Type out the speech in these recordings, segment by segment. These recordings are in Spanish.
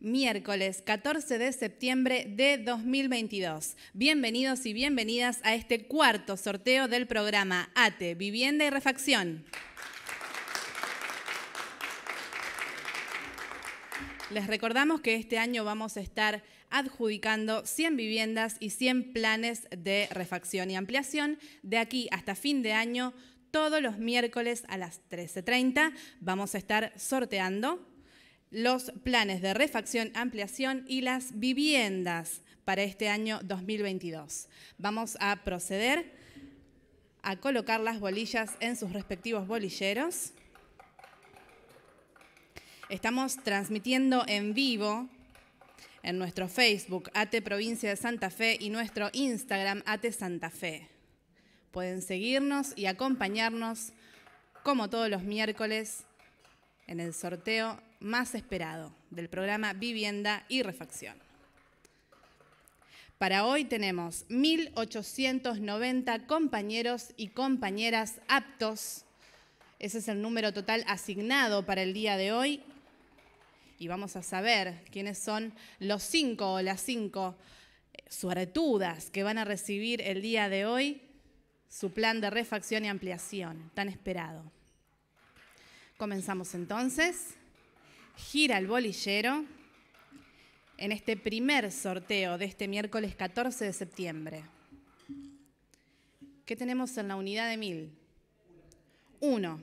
miércoles 14 de septiembre de 2022. Bienvenidos y bienvenidas a este cuarto sorteo del programa ATE, Vivienda y Refacción. Les recordamos que este año vamos a estar adjudicando 100 viviendas y 100 planes de refacción y ampliación. De aquí hasta fin de año, todos los miércoles a las 13.30 vamos a estar sorteando los planes de refacción, ampliación y las viviendas para este año 2022. Vamos a proceder a colocar las bolillas en sus respectivos bolilleros. Estamos transmitiendo en vivo en nuestro Facebook AT Provincia de Santa Fe y nuestro Instagram AT Santa Fe. Pueden seguirnos y acompañarnos como todos los miércoles en el sorteo más esperado del programa Vivienda y Refacción. Para hoy tenemos 1.890 compañeros y compañeras aptos. Ese es el número total asignado para el día de hoy. Y vamos a saber quiénes son los cinco o las cinco eh, suertudas que van a recibir el día de hoy su plan de refacción y ampliación tan esperado. Comenzamos entonces gira el bolillero en este primer sorteo de este miércoles 14 de septiembre. ¿Qué tenemos en la unidad de 1000? Uno.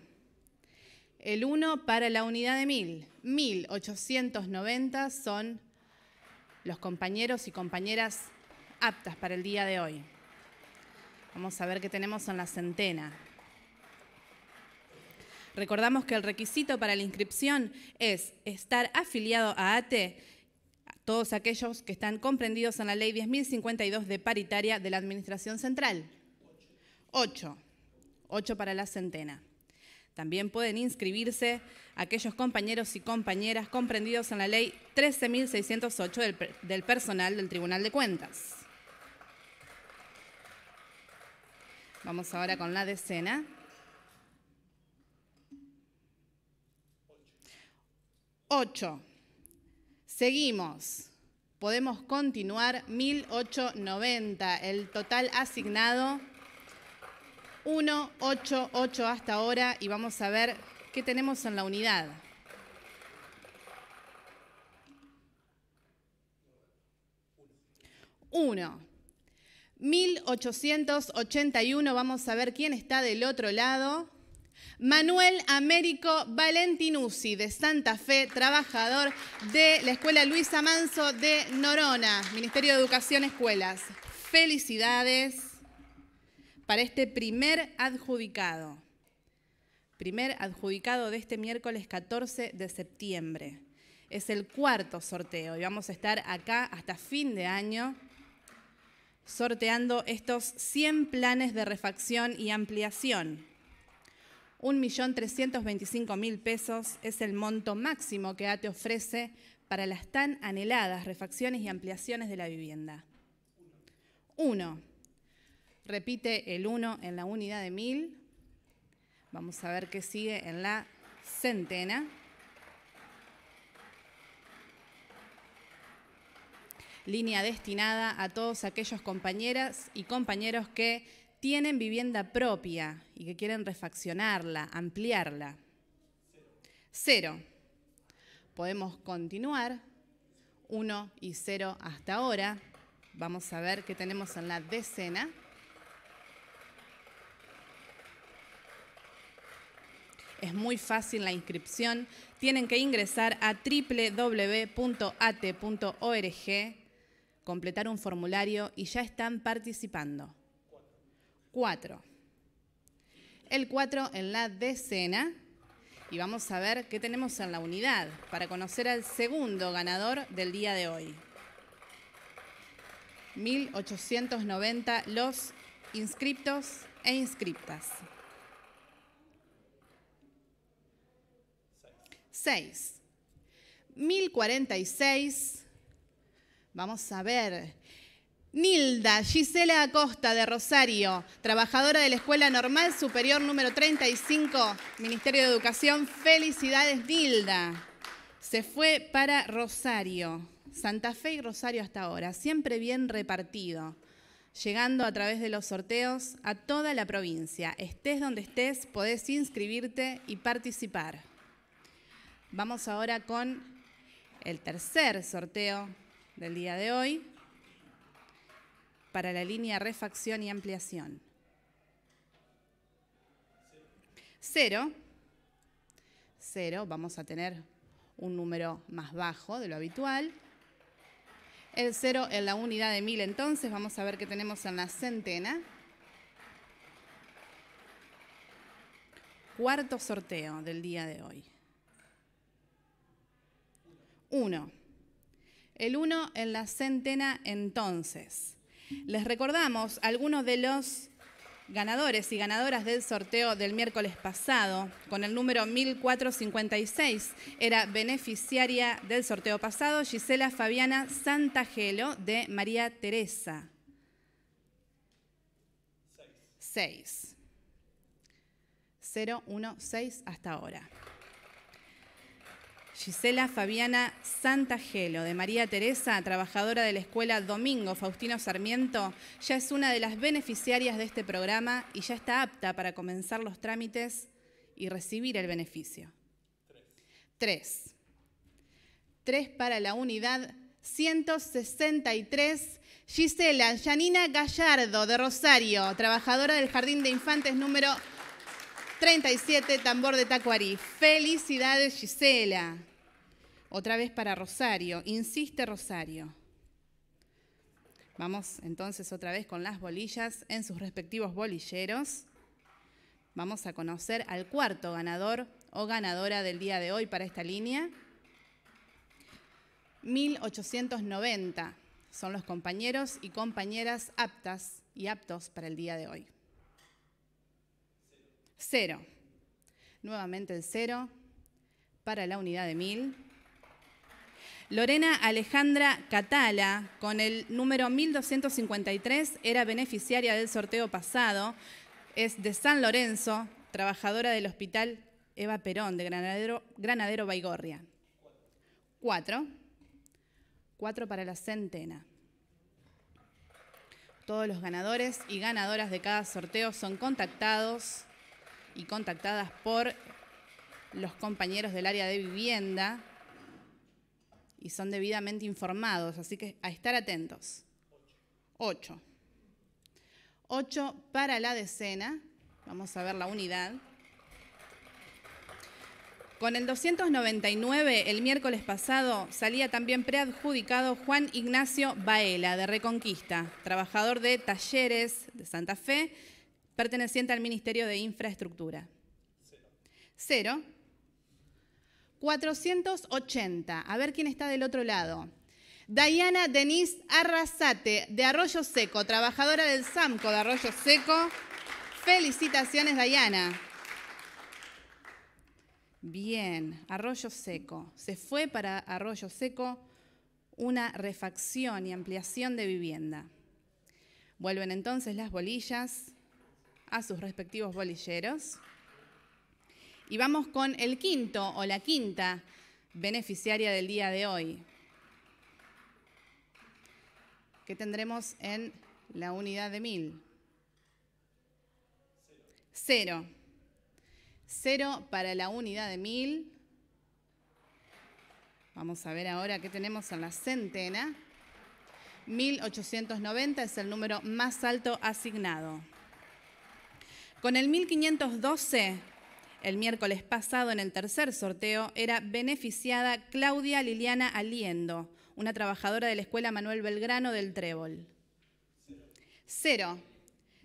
El uno para la unidad de 1000. 1890 son los compañeros y compañeras aptas para el día de hoy. Vamos a ver qué tenemos en la centena. Recordamos que el requisito para la inscripción es estar afiliado a ATE, todos aquellos que están comprendidos en la ley 10.052 de paritaria de la Administración Central. Ocho. Ocho para la centena. También pueden inscribirse aquellos compañeros y compañeras comprendidos en la ley 13.608 del, personal del Tribunal de Cuentas. Vamos ahora con la decena. 8. Seguimos. Podemos continuar. 1890. El total asignado. 188 hasta ahora. Y vamos a ver qué tenemos en la unidad. 1. 1881, vamos a ver quién está del otro lado. Manuel Américo Valentinuzzi, de Santa Fe, trabajador de la Escuela Luisa Manso de Norona, Ministerio de Educación Escuelas. Felicidades para este primer adjudicado. Primer adjudicado de este miércoles 14 de septiembre. Es el cuarto sorteo y vamos a estar acá hasta fin de año sorteando estos 100 planes de refacción y ampliación 1.325.000 pesos es el monto máximo que ATE ofrece para las tan anheladas refacciones y ampliaciones de la vivienda. Uno. Repite el uno en la unidad de mil. Vamos a ver qué sigue en la centena. línea destinada a todos aquellos compañeras y compañeros que tienen vivienda propia y que quieren refaccionarla, ampliarla? Cero. Podemos continuar. Uno y cero hasta ahora. Vamos a ver qué tenemos en la decena. Es muy fácil la inscripción. Tienen que ingresar a www.at.org, completar un formulario y ya están participando. 4. El 4 en la decena. Y vamos a ver qué tenemos en la unidad para conocer al segundo ganador del día de hoy. 1890 los inscriptos e inscriptas. 6. 1046. Vamos a ver Nilda Gisela Acosta de Rosario, trabajadora de la Escuela Normal Superior número 35, Ministerio de Educación. Felicidades, Nilda. Se fue para Rosario, Santa Fe y Rosario hasta ahora, siempre bien repartido, llegando a través de los sorteos a toda la provincia. Estés donde estés, podés inscribirte y participar. Vamos ahora con el tercer sorteo del día de hoy para la línea refacción y ampliación. Cero. Cero. vamos a tener un número más bajo de lo habitual. El cero en la unidad de mil. entonces, vamos a ver qué tenemos en la centena. Cuarto sorteo del día de hoy. Uno. El uno en la centena entonces. Les recordamos algunos de los ganadores y ganadoras del sorteo del miércoles pasado. Con el número 1456 era beneficiaria del sorteo pasado Gisela Fabiana Santagelo de María Teresa. 6. 016 hasta ahora. Gisela Fabiana Santagelo, de María Teresa, trabajadora de la escuela Domingo Faustino Sarmiento, ya es una de las beneficiarias de este programa y ya está apta para comenzar los trámites y recibir el beneficio. Tres. Tres, para la unidad 163. Gisela Janina Gallardo, de Rosario, trabajadora del Jardín de Infantes número 37, Tambor de Tacuarí. Felicidades, Gisela. Otra vez para Rosario. Insiste Rosario. Vamos entonces otra vez con las bolillas en sus respectivos bolilleros. Vamos a conocer al cuarto ganador o ganadora del día de hoy para esta línea. 1890 son los compañeros y compañeras aptas y aptos para el día de hoy. Cero. Nuevamente el cero para la unidad de 1000. Lorena Alejandra Catala, con el número 1253, era beneficiaria del sorteo pasado, es de San Lorenzo, trabajadora del Hospital Eva Perón, de Granadero, Granadero Baigorria. Cuatro. Cuatro para la centena. Todos los ganadores y ganadoras de cada sorteo son contactados y contactadas por los compañeros del área de vivienda y son debidamente informados, así que a estar atentos. Ocho. Ocho para la decena, vamos a ver la unidad. Con el 299, el miércoles pasado, salía también preadjudicado Juan Ignacio Baela, de Reconquista, trabajador de Talleres de Santa Fe, perteneciente al Ministerio de Infraestructura. Cero. Cero. 480. A ver quién está del otro lado. Dayana Denise Arrasate, de Arroyo Seco, trabajadora del SAMCO de Arroyo Seco. Felicitaciones, Dayana. Bien, Arroyo Seco. Se fue para Arroyo Seco una refacción y ampliación de vivienda. Vuelven entonces las bolillas a sus respectivos bolilleros. Y vamos con el quinto o la quinta beneficiaria del día de hoy, que tendremos en la unidad de mil. Cero. Cero para la unidad de mil. Vamos a ver ahora qué tenemos en la centena. 1890 es el número más alto asignado. Con el 1512 el miércoles pasado en el tercer sorteo era beneficiada Claudia Liliana Aliendo, una trabajadora de la Escuela Manuel Belgrano del Trébol. Cero.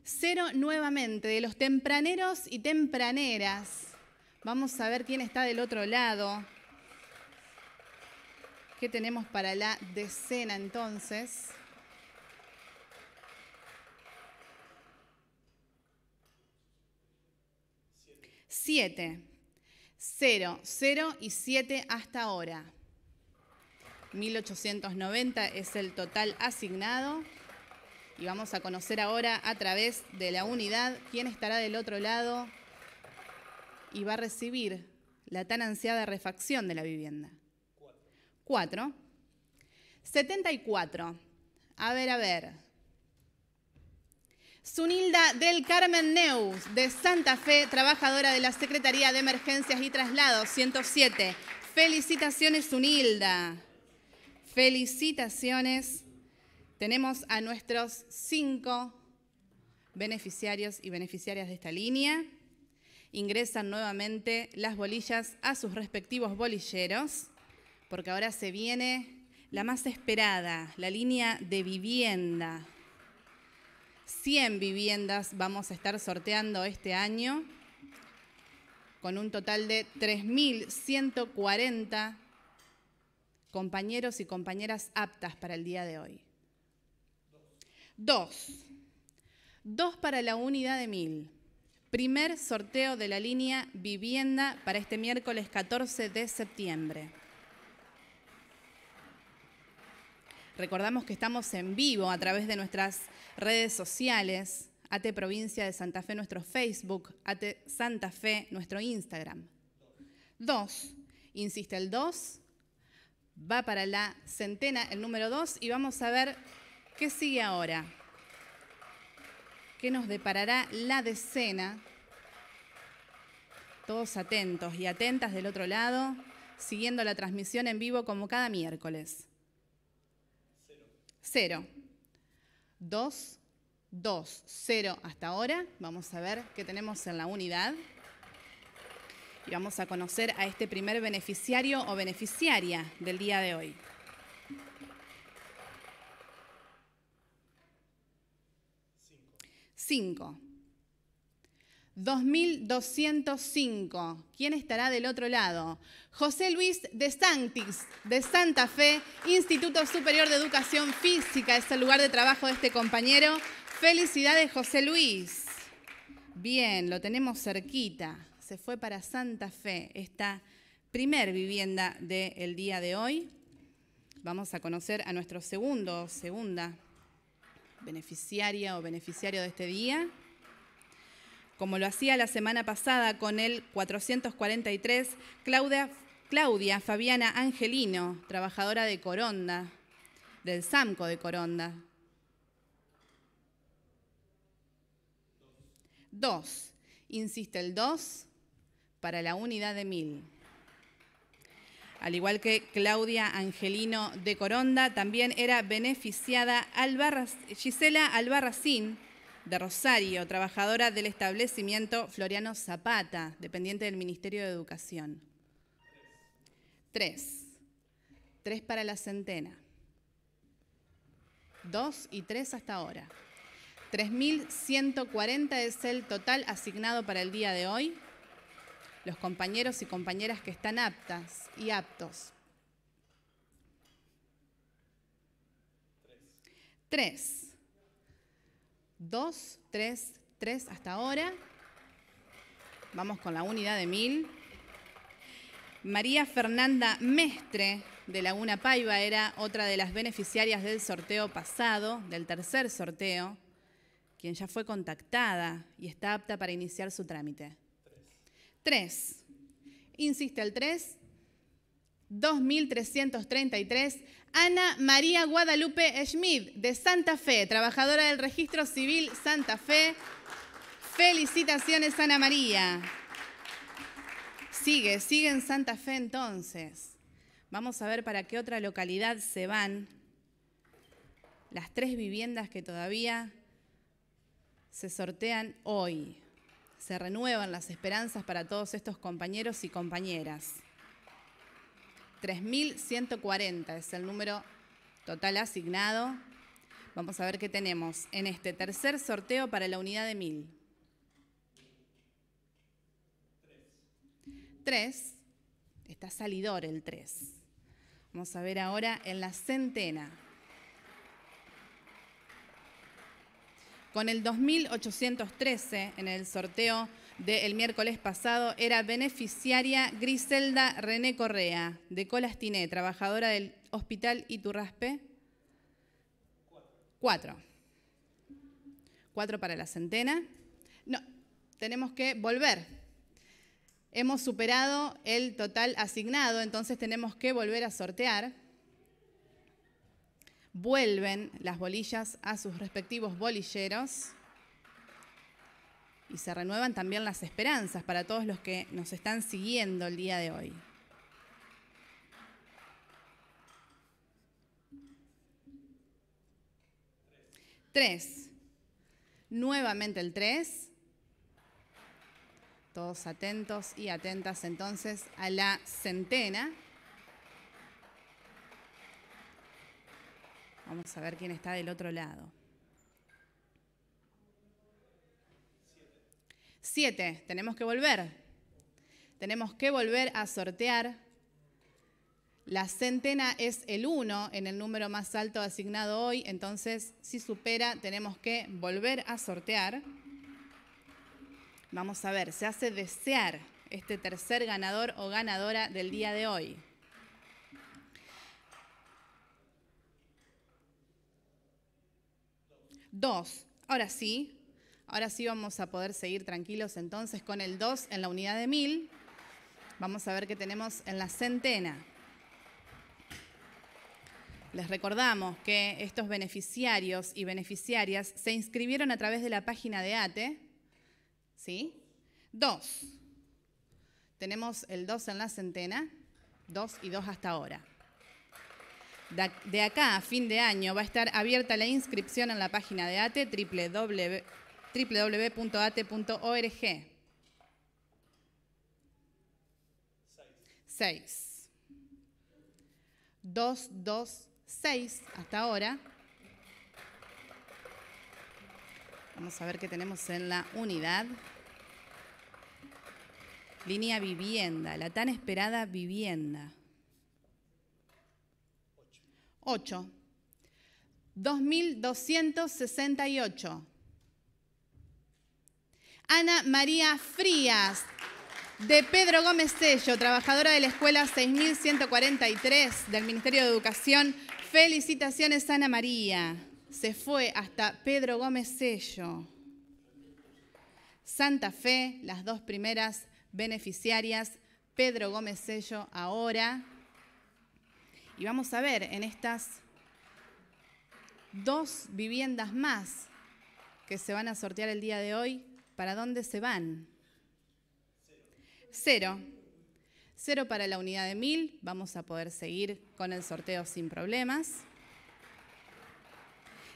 Cero nuevamente de los tempraneros y tempraneras. Vamos a ver quién está del otro lado. ¿Qué tenemos para la decena entonces? 7. 0, 0 y 7 hasta ahora. 1890 es el total asignado. Y vamos a conocer ahora a través de la unidad quién estará del otro lado y va a recibir la tan ansiada refacción de la vivienda. 4. 74. A ver, a ver. Sunilda del Carmen Neus, de Santa Fe, trabajadora de la Secretaría de Emergencias y Traslados 107. Felicitaciones, Sunilda. Felicitaciones. Tenemos a nuestros cinco beneficiarios y beneficiarias de esta línea. Ingresan nuevamente las bolillas a sus respectivos bolilleros, porque ahora se viene la más esperada, la línea de vivienda. 100 viviendas vamos a estar sorteando este año, con un total de 3.140 compañeros y compañeras aptas para el día de hoy. Dos. Dos para la unidad de mil. Primer sorteo de la línea Vivienda para este miércoles 14 de septiembre. Recordamos que estamos en vivo a través de nuestras redes sociales, AT Provincia de Santa Fe nuestro Facebook, AT Santa Fe nuestro Instagram. Dos, insiste el dos, va para la centena el número dos y vamos a ver qué sigue ahora. ¿Qué nos deparará la decena? Todos atentos y atentas del otro lado, siguiendo la transmisión en vivo como cada miércoles. Cero. Cero. 2, 2, 0 hasta ahora. Vamos a ver qué tenemos en la unidad. Y vamos a conocer a este primer beneficiario o beneficiaria del día de hoy. Cinco. 5. 2205. ¿Quién estará del otro lado? José Luis de Santis, de Santa Fe, Instituto Superior de Educación Física, es el lugar de trabajo de este compañero. Felicidades, José Luis. Bien, lo tenemos cerquita. Se fue para Santa Fe esta primer vivienda del día de hoy. Vamos a conocer a nuestro segundo, segunda beneficiaria o beneficiario de este día como lo hacía la semana pasada con el 443, Claudia, Fabiana Angelino, trabajadora de Coronda, del SAMCO de Coronda. Dos, insiste el 2 para la unidad de mil. Al igual que Claudia Angelino de Coronda, también era beneficiada Gisela Albarracín, de Rosario, trabajadora del establecimiento Floriano Zapata, dependiente del Ministerio de Educación. Tres. Tres para la centena. Dos y tres hasta ahora. 3.140 es el total asignado para el día de hoy. Los compañeros y compañeras que están aptas y aptos. Tres. Tres. Dos, tres, tres hasta ahora. Vamos con la unidad de mil. María Fernanda Mestre de Laguna Paiva era otra de las beneficiarias del sorteo pasado, del tercer sorteo, quien ya fue contactada y está apta para iniciar su trámite. Tres. Insiste el tres. 2333, Ana María Guadalupe Schmid, de Santa Fe, trabajadora del Registro Civil Santa Fe. Felicitaciones, Ana María. Sigue, sigue en Santa Fe entonces. Vamos a ver para qué otra localidad se van las tres viviendas que todavía se sortean hoy. Se renuevan las esperanzas para todos estos compañeros y compañeras. 3.140 es el número total asignado. Vamos a ver qué tenemos en este tercer sorteo para la unidad de 1000. 3. Está salidor el 3. Vamos a ver ahora en la centena. Con el 2813 en el sorteo del miércoles pasado era beneficiaria Griselda René Correa, de Colastiné, trabajadora del Hospital Iturraspe. Cuatro. Cuatro para la centena. No, tenemos que volver. Hemos superado el total asignado, entonces tenemos que volver a sortear. Vuelven las bolillas a sus respectivos bolilleros y se renuevan también las esperanzas para todos los que nos están siguiendo el día de hoy. Tres. Nuevamente el tres. Todos atentos y atentas entonces a la centena. Vamos a ver quién está del otro lado. Siete, tenemos que volver. Tenemos que volver a sortear. La centena es el 1 en el número más alto asignado hoy, entonces si supera tenemos que volver a sortear. Vamos a ver, se hace desear este tercer ganador o ganadora del día de hoy. Dos, ahora sí, Ahora sí vamos a poder seguir tranquilos entonces con el 2 en la unidad de 1000. Vamos a ver qué tenemos en la centena. Les recordamos que estos beneficiarios y beneficiarias se inscribieron a través de la página de ATE. ¿Sí? 2. Tenemos el 2 en la centena, 2 y 2 hasta ahora. De acá a fin de año va a estar abierta la inscripción en la página de ATE www www.ate.org. 6. 2, 2, 6 hasta ahora. Vamos a ver qué tenemos en la unidad. Línea vivienda, la tan esperada vivienda. 8. 2268. Ana María Frías, de Pedro Gómez Sello, trabajadora de la Escuela 6143 del Ministerio de Educación. Felicitaciones, Ana María. Se fue hasta Pedro Gómez Sello. Santa Fe, las dos primeras beneficiarias. Pedro Gómez Sello ahora. Y vamos a ver en estas dos viviendas más que se van a sortear el día de hoy ¿Para dónde se van? Cero. Cero para la unidad de mil. Vamos a poder seguir con el sorteo sin problemas.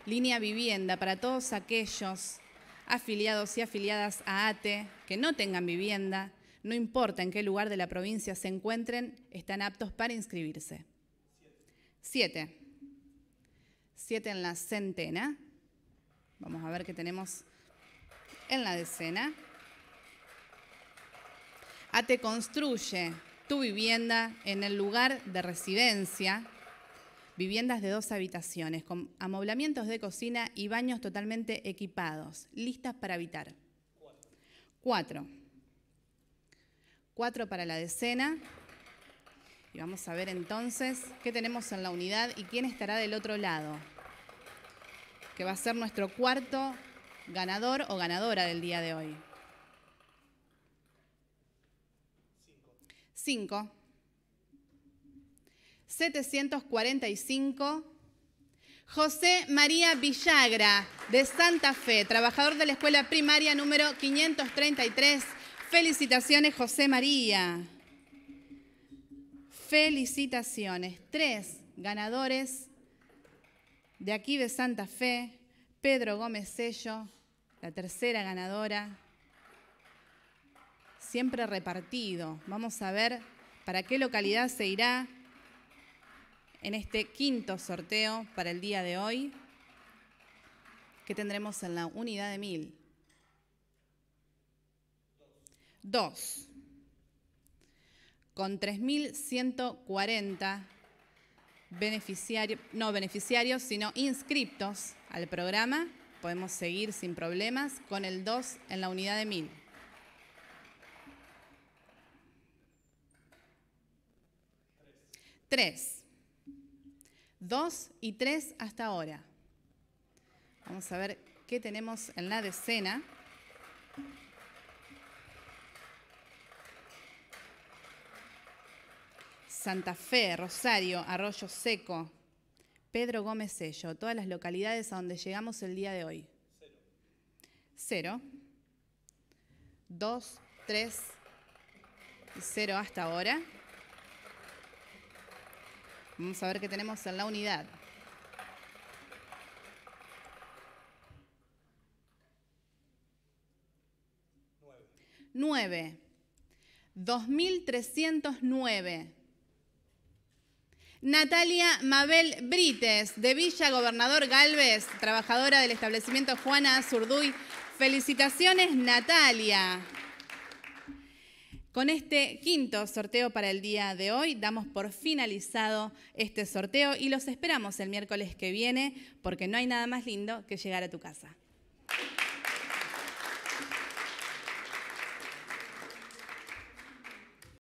Línea vivienda para todos aquellos afiliados y afiliadas a ATE que no tengan vivienda, no importa en qué lugar de la provincia se encuentren, están aptos para inscribirse. Siete. Siete en la centena. Vamos a ver qué tenemos en la decena. A te construye tu vivienda en el lugar de residencia, viviendas de dos habitaciones, con amoblamientos de cocina y baños totalmente equipados, listas para habitar. Cuatro. Cuatro para la decena. Y vamos a ver entonces qué tenemos en la unidad y quién estará del otro lado, que va a ser nuestro cuarto ganador o ganadora del día de hoy? Cinco. 745. José María Villagra, de Santa Fe, trabajador de la escuela primaria número 533. Felicitaciones, José María. Felicitaciones. Tres ganadores de aquí de Santa Fe. Pedro Gómez Sello, la tercera ganadora. Siempre repartido. Vamos a ver para qué localidad se irá en este quinto sorteo para el día de hoy que tendremos en la unidad de mil. Dos. Con 3.140 beneficiarios, no beneficiarios, sino inscriptos al programa. Podemos seguir sin problemas con el 2 en la unidad de 1000. 3. 2 y 3 hasta ahora. Vamos a ver qué tenemos en la decena. Santa Fe, Rosario, Arroyo Seco, Pedro Gómez Sello, todas las localidades a donde llegamos el día de hoy. Cero. Cero. Dos, tres cero hasta ahora. Vamos a ver qué tenemos en la unidad. Nueve. Dos mil trescientos nueve. Natalia Mabel Brites, de Villa Gobernador Galvez, trabajadora del establecimiento Juana Zurduy. Felicitaciones, Natalia. Con este quinto sorteo para el día de hoy, damos por finalizado este sorteo y los esperamos el miércoles que viene porque no hay nada más lindo que llegar a tu casa.